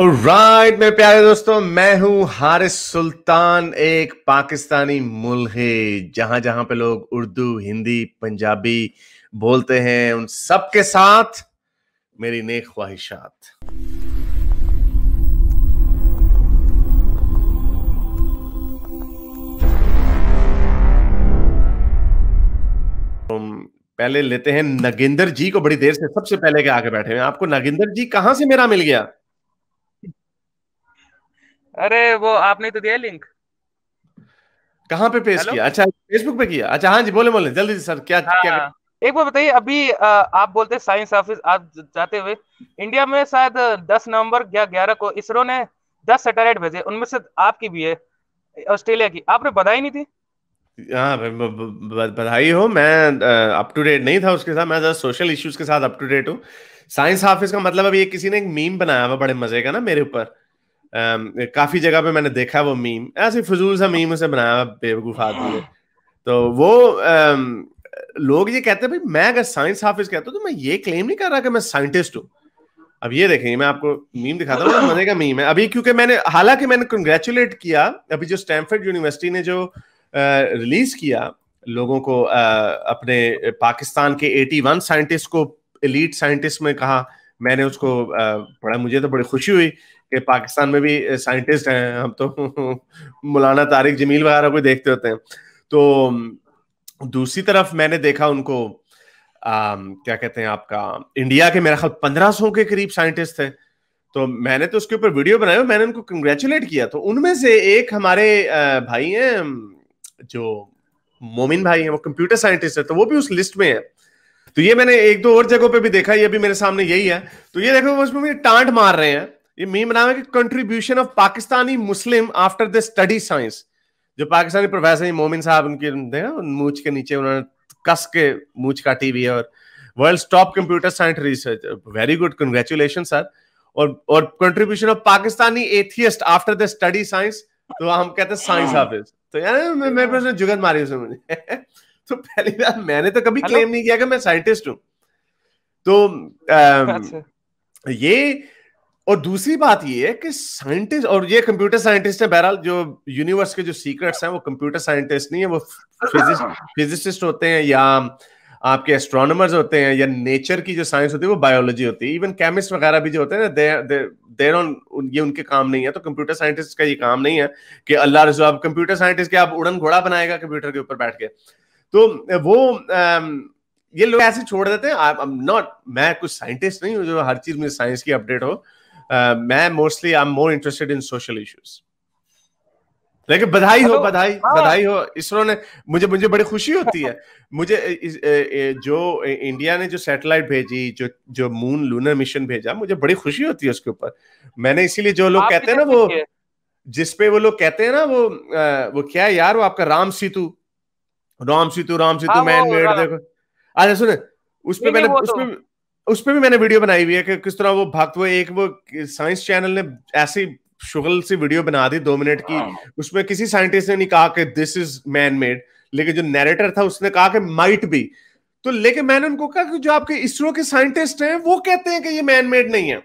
Right मेरे प्यारे दोस्तों मैं हूं हारिस सुल्तान एक पाकिस्तानी मुल्हे जहां जहां पे लोग उर्दू हिंदी पंजाबी बोलते हैं उन सब के साथ मेरी नेक ख्वाहिशात पहले लेते हैं नगेंद्र जी को बड़ी देर से सबसे पहले के आके बैठे हैं आपको नगेंद्र जी कहां से मेरा मिल गया अरे वो आपने तो दिया लिंक कहाँ पे पेश किया अच्छा फेसबुक पे किया अच्छा हाँ जी बोले बोले जल्दी सर क्या हाँ, क्या हाँ। एक बार बताइए अभी आ, आप बोलते साइंस ऑफिस आप जाते हुए इंडिया में शायद दस नवंबर या ग्यारह को इसरो ने दस सैटेलाइट भेजे उनमें से आपकी भी है ऑस्ट्रेलिया की आपने बधाई नहीं थी हाँ बधाई हो मैं अप टू डेट नहीं था उसके साथ मैं सोशल इश्यूज के साथ अप टू डेट हूँ साइंस ऑफिस का मतलब अभी किसी ने एक मीम बनाया हुआ बड़े मजे का ना मेरे ऊपर Um, काफी जगह पे मैंने देखा वो मीम ऐसे फजूल सा मीम उसे बनाया बेवकूफ आदमी ने तो वो um, लोग ये कहते हैं भाई मैं अगर साइंस हाफिज कहता हूँ तो मैं ये क्लेम नहीं कर रहा कि मैं साइंटिस्ट हूँ अब ये देखेंगे मैं आपको मीम दिखाता हूँ मजे का मीम है अभी क्योंकि मैंने हालांकि मैंने कंग्रेचुलेट किया अभी जो स्टैमफर्ड यूनिवर्सिटी ने जो आ, uh, रिलीज किया लोगों को आ, uh, अपने पाकिस्तान के 81 साइंटिस्ट को एलीट साइंटिस्ट में कहा मैंने उसको पढ़ा मुझे तो बड़ी खुशी हुई कि पाकिस्तान में भी साइंटिस्ट हैं हम तो मौलाना तारिक जमील वगैरह को देखते होते हैं तो दूसरी तरफ मैंने देखा उनको आ, क्या कहते हैं आपका इंडिया के मेरा ख्याल पंद्रह सौ के करीब साइंटिस्ट थे तो मैंने तो उसके ऊपर वीडियो बनाया मैंने उनको कंग्रेचुलेट किया तो उनमें से एक हमारे भाई हैं जो मोमिन भाई हैं वो कंप्यूटर साइंटिस्ट है तो वो भी उस लिस्ट में है तो ये मैंने एक दो और जगहों पे भी देखा ये भी मेरे सामने यही है तो ये देखो उसमें भी टांट मार रहे हैं ये मीम नाम है कि contribution of Pakistani Muslim after the study science जो पाकिस्तानी प्रोफेसर मोमिन साहब उनके मूछ के नीचे उन्होंने कस के मूछ काटी हुई है और world top computer science research very good congratulation sir और और contribution of Pakistani atheist after the study science तो हम कहते हैं साइंस ऑफिस तो यार मेरे पास जुगत मारी उसने मुझे तो पहली बार मैंने तो कभी क्लेम नहीं किया कि मैं साइंटिस्ट हूं तो um, अच्छा। ये और दूसरी बात ये है कि साइंटिस्ट और ये कंप्यूटर साइंटिस्ट है बहरहाल जो यूनिवर्स के जो सीक्रेट्स हैं वो कंप्यूटर साइंटिस्ट नहीं है वो फिजिसिस्ट होते हैं या आपके एस्ट्रोनॉमर्स होते हैं या नेचर की जो साइंस होती है वो बायोलॉजी होती है इवन केमिस्ट वगैरह भी जो होते हैं ना दे देर ऑन ये उनके काम नहीं है तो कंप्यूटर साइंटिस्ट का ये काम नहीं है कि अल्लाह रसूल आप कंप्यूटर साइंटिस्ट के आप उड़न घोड़ा बनाएगा कंप्यूटर के ऊपर बैठ के तो वो ये लोग ऐसे छोड़ देते हैं आई एम नॉट मैं कुछ साइंटिस्ट नहीं हूँ जो हर चीज में साइंस की अपडेट हो मैं mostly I am more interested in social issues लेकिन बधाई हो बधाई हाँ। बधाई हो इसरो ने मुझे मुझे बड़ी खुशी होती है मुझे जो इंडिया ने जो सैटेलाइट भेजी जो जो मून लूनर मिशन भेजा मुझे बड़ी खुशी होती है उसके ऊपर मैंने इसीलिए जो लोग कहते हैं ना वो जिसपे वो लोग कहते हैं ना वो वो क्या है यार वो आपका राम सीतु राम सीतू राम सीतू मैन मेड देखो अच्छा सुन उस पे मैंने उस तो। पे उस पे भी मैंने वीडियो बनाई हुई है कि किस तरह वो भक्त वो एक वो साइंस चैनल ने ऐसी शुगल सी वीडियो बना दी दो मिनट की हाँ। उसमें किसी साइंटिस्ट ने नहीं कहा कि दिस इज मैन मेड लेकिन जो नैरेटर था उसने कहा कि माइट बी तो लेकिन मैंने उनको कहा कि जो आपके इसरो के साइंटिस्ट हैं वो कहते हैं कि ये मैन मेड नहीं है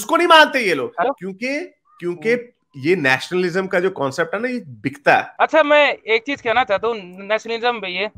उसको नहीं मानते ये लोग हाँ। क्योंकि क्योंकि ये नेशनलिज्म का जो कॉन्सेप्ट है ना ये बिकता है अच्छा मैं एक चीज कहना चाहता हूँ नेशनलिज्म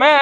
मैं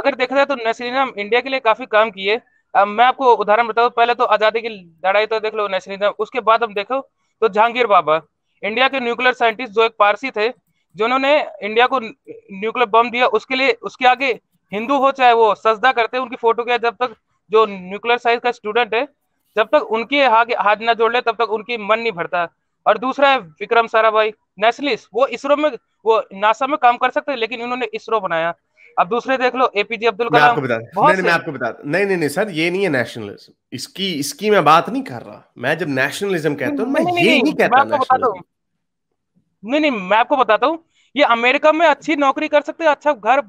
अगर देखा जाए तो नेशनलिज्म इंडिया के लिए काफी काम किए मैं आपको उदाहरण बताऊँ पहले तो आजादी की लड़ाई तो देख लो नेशनलिज्म उसके बाद हम देखो तो जहांगीर बाबा इंडिया के न्यूक्लियर साइंटिस्ट जो एक पारसी थे जिन्होंने इंडिया को न्यूक्लियर बम दिया उसके लिए उसके आगे हिंदू हो चाहे वो सजदा करते उनकी फोटो के जब तक जो न्यूक्लियर साइंस का स्टूडेंट है जब तक उनके हाथ हाथ ना जोड़ ले तब तक उनकी मन नहीं भरता और दूसरा है विक्रम साराभाई नेशनलिस वो इसरो में वो नासा में काम कर सकते हैं लेकिन इन्होंने इसरो बनाया अब दूसरे देख लो एपीजे अब्दुल कलाम आपको बता नहीं, मैं आपको बता नहीं नहीं नहीं सर ये नहीं है नेशनलिज्म इसकी इसकी मैं बात नहीं कर रहा मैं जब नेशनलिज्म कहता हूँ मैं नहीं, ये नहीं, नहीं कहता मैं आपको बताता हूँ नहीं नहीं मैं आपको बताता हूँ ये अमेरिका में अच्छी नौकरी कर सकते अच्छा घर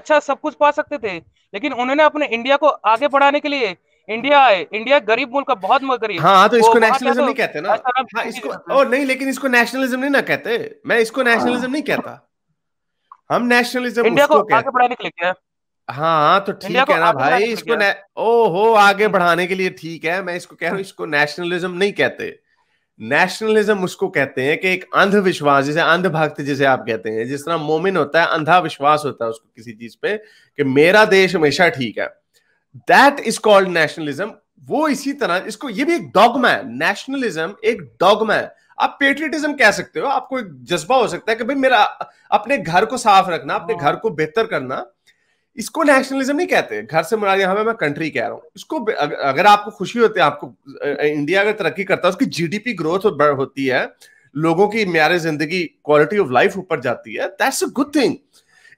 अच्छा सब कुछ पा सकते थे लेकिन उन्होंने अपने इंडिया को आगे बढ़ाने के लिए इंडिया है इंडिया गरीब मुल्क है बहुत गरीब हाँ, हाँ तो इसको नेशनलिज्म तो नहीं कहते ना हाँ, इसको और नहीं लेकिन इसको नेशनलिज्म नहीं ना कहते मैं इसको नेशनलिज्म हाँ। नहीं कहता हम नेशनलिज्म इंडिया को आगे बढ़ाने के लिए क्या हाँ तो ठीक है ना भाई इसको ओहो आगे हाँ। बढ़ाने के लिए ठीक है मैं इसको कह रहा हूँ इसको नेशनलिज्म नहीं कहते नेशनलिज्म उसको कहते हैं कि एक अंधविश्वास जिसे अंधभक्त जिसे आप कहते हैं जिस तरह मोमिन होता है अंधा विश्वास होता है उसको किसी चीज पे कि मेरा देश हमेशा ठीक है दैट इज कॉल्ड नेशनलिज्म वो इसी तरह इसको ये भी एक डॉगमा है नेशनलिज्म एक डॉगमा है आप पेट्रियटिज्म कह सकते हो आपको एक जज्बा हो सकता है कि भाई मेरा अपने घर को साफ रखना अपने हाँ। घर को बेहतर करना इसको नेशनलिज्म नहीं कहते घर से मुराद यहां पे मैं कंट्री कह रहा हूं इसको अगर आपको खुशी होती है आपको इंडिया अगर तरक्की करता है उसकी जीडीपी ग्रोथ होती है लोगों की म्यारे जिंदगी क्वालिटी ऑफ लाइफ ऊपर जाती है दैट्स अ गुड थिंग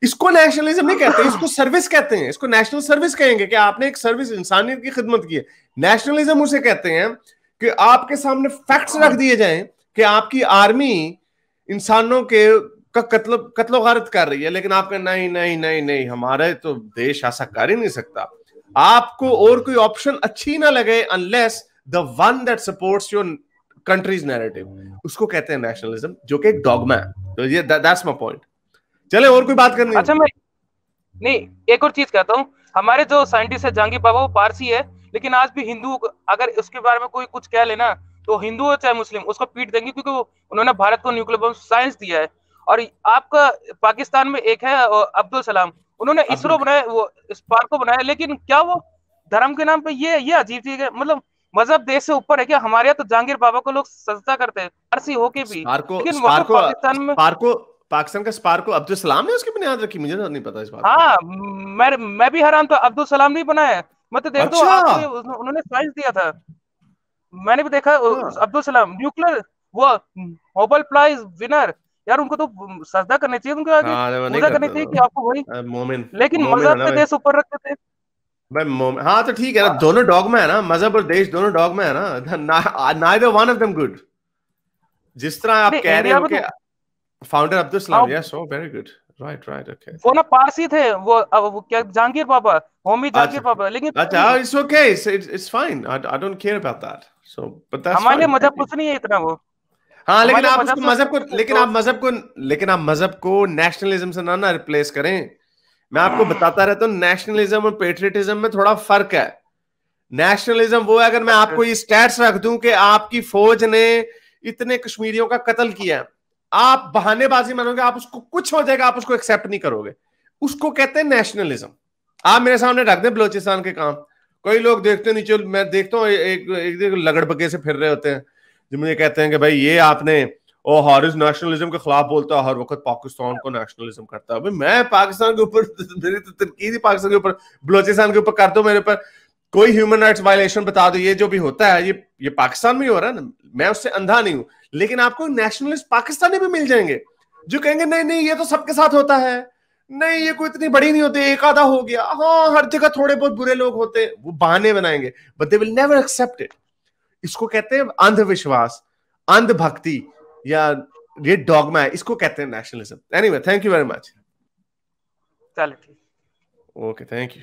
इसको नेशनलिज्म नहीं कहते इसको सर्विस कहते हैं इसको नेशनल सर्विस कहेंगे कि आपने एक सर्विस इंसानियत की खिदमत की है नेशनलिज्म उसे कहते हैं कि आपके सामने फैक्ट्स रख दिए जाए कि आपकी आर्मी इंसानों के का कत्ल कत्लो गारत कर रही है लेकिन आपका नहीं नहीं नहीं नहीं हमारे तो देश ऐसा कर ही नहीं सकता आपको और कोई ऑप्शन अच्छी ना लगे unless the one that supports your countries narrative उसको कहते हैं नेशनलिज्म जो कि एक डॉगमा है तो ये दैट्स माय पॉइंट चले और कोई बात करनी अच्छा मैं नहीं एक और चीज कहता हूँ हमारे जो साइंटिस्ट है जांगी बाबा वो पारसी है लेकिन आज भी हिंदू अगर उसके बारे में कोई कुछ कह लेना तो हिंदू हो चाहे मुस्लिम उसको पीट देंगे क्योंकि उन्होंने भारत को न्यूक्लियर बम साइंस दिया है और आपका पाकिस्तान में एक है अब्दुल सलाम उन्होंने इसरो बनाया वो इस पार्क को बनाया लेकिन क्या वो धर्म के नाम पे ये ये अजीब चीज है मतलब मजहब देश से ऊपर है क्या हमारे यहाँ तो जहांगीर बाबा को लोग सजदा करते हैं पारसी होके भी लेकिन पाकिस्तान में पार्को पाकिस्तान का स्पार को अब्दुल सलाम ने उसकी बुनियाद रखी मुझे तो नहीं पता इस बात हाँ मैं मैं भी हैरान था अब्दुल सलाम ने बनाया मतलब देख दो उन्होंने साइंस दिया था मैंने भी देखा हाँ। अब्दुल सलाम न्यूक्लियर वो नोबेल प्राइज विनर यार उनको तो सजदा करने चाहिए उनके आगे हाँ, पूजा करनी चाहिए कि आपको वही मोमिन लेकिन मजहब के देश ऊपर रखते थे भाई हाँ तो ठीक है ना हाँ। दोनों डॉग में है ना मजहब और देश दोनों डॉग में है ना neither one of them good जिस तरह आप कह रहे हो कि तो- founder Abdul Salam yes oh very good right right okay वो ना पारसी थे वो अब वो क्या जहांगीर बाबा होमी अच्छा, जहांगीर बाबा लेकिन अच्छा it's okay it's fine I don't care about that so but that's हमारे मजहब कुछ नहीं है इतना वो हाँ लेकिन आप उसको मजहब को लेकिन तो- आप मजहब को लेकिन आप मजहब को नेशनलिज्म से ना ना रिप्लेस करें मैं आपको बताता रहता हूँ नेशनलिज्म और पेट्रियटिज्म में थोड़ा फर्क है नेशनलिज्म वो है अगर मैं आपको ये स्टैट्स रख दूं कि आपकी फौज ने इतने कश्मीरियों का कत्ल किया है आप बहानेबाजी मानोगे आप उसको कुछ हो जाएगा आप उसको एक्सेप्ट नहीं करोगे उसको कहते हैं नेशनलिज्म आप मेरे सामने रख दें बलोचिस्तान के काम कई लोग देखते हैं नीचे मैं देखता हूँ एक एक, एक लगड़ बगे से फिर रहे होते हैं जो मुझे कहते हैं कि भाई ये आपने ओ हारिस नेशनलिज्म के खिलाफ बोलता है हर वक्त पाकिस्तान को नेशनलिज्म करता है मैं पाकिस्तान के ऊपर मेरी तो तनकीद ही पाकिस्तान के ऊपर बलोचिस्तान के ऊपर करता हूँ मेरे ऊपर कोई ह्यूमन राइट्स वायलेशन बता दो ये जो भी होता है ये ये पाकिस्तान में हो रहा है ना मैं उससे अंधा नहीं हूं लेकिन आपको नेशनलिस्ट पाकिस्तानी भी मिल जाएंगे जो कहेंगे नहीं नहीं ये तो सबके साथ होता है नहीं ये कोई इतनी बड़ी नहीं होती एक आधा हो गया हाँ हर जगह थोड़े बहुत बुरे लोग होते हैं वो बहाने बनाएंगे but they will never accept it इसको कहते हैं अंधविश्वास अंधभक्ति या ये डॉगमा है इसको कहते हैं nationalism anyway thank you very much चलो ठीक ओके थैंक यू